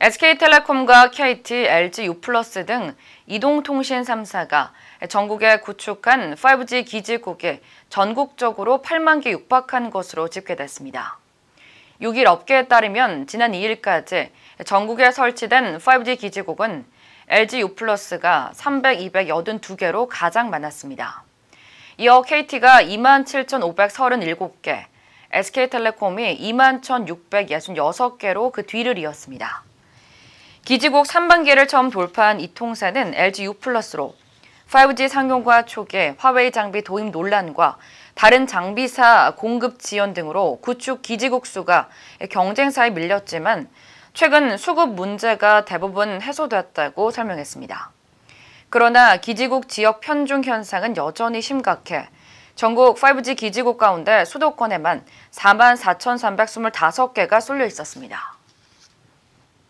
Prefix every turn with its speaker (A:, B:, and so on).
A: SK텔레콤과 KT, LG U+, 등 이동통신 3사가 전국에 구축한 5G 기지국에 전국적으로 8만 개 육박한 것으로 집계됐습니다. 6일 업계에 따르면 지난 2일까지 전국에 설치된 5G 기지국은 LG U+가 300, 282개로 가장 많았습니다. 이어 KT가 27,537개, SK텔레콤이 21,666개로 그 뒤를 이었습니다. 기지국 3반기를 처음 돌파한 이 통사는 LG U 플러스로 5G 상용과 초기, 화웨이 장비 도입 논란과 다른 장비사 공급 지연 등으로 구축 기지국 수가 경쟁사에 밀렸지만 최근 수급 문제가 대부분 해소됐다고 설명했습니다. 그러나 기지국 지역 편중 현상은 여전히 심각해 전국 5G 기지국 가운데 수도권에만 44,325개가 쏠려 있었습니다.